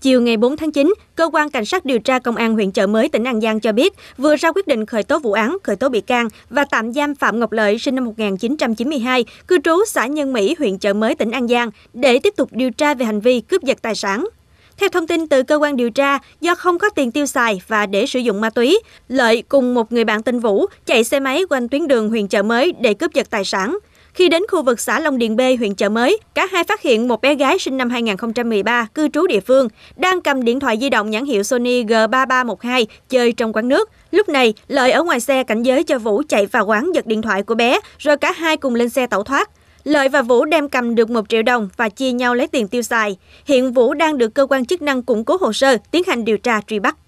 Chiều ngày 4 tháng 9, Cơ quan Cảnh sát điều tra Công an huyện Chợ Mới, tỉnh An Giang cho biết vừa ra quyết định khởi tố vụ án, khởi tố bị can và tạm giam Phạm Ngọc Lợi sinh năm 1992, cư trú xã Nhân Mỹ, huyện Chợ Mới, tỉnh An Giang để tiếp tục điều tra về hành vi cướp giật tài sản. Theo thông tin từ cơ quan điều tra, do không có tiền tiêu xài và để sử dụng ma túy, Lợi cùng một người bạn tên Vũ chạy xe máy quanh tuyến đường huyện Chợ Mới để cướp giật tài sản. Khi đến khu vực xã Long Điền B, huyện Chợ Mới, cả hai phát hiện một bé gái sinh năm 2013, cư trú địa phương, đang cầm điện thoại di động nhãn hiệu Sony G3312 chơi trong quán nước. Lúc này, Lợi ở ngoài xe cảnh giới cho Vũ chạy vào quán giật điện thoại của bé, rồi cả hai cùng lên xe tẩu thoát. Lợi và Vũ đem cầm được 1 triệu đồng và chia nhau lấy tiền tiêu xài. Hiện Vũ đang được cơ quan chức năng củng cố hồ sơ, tiến hành điều tra truy bắt.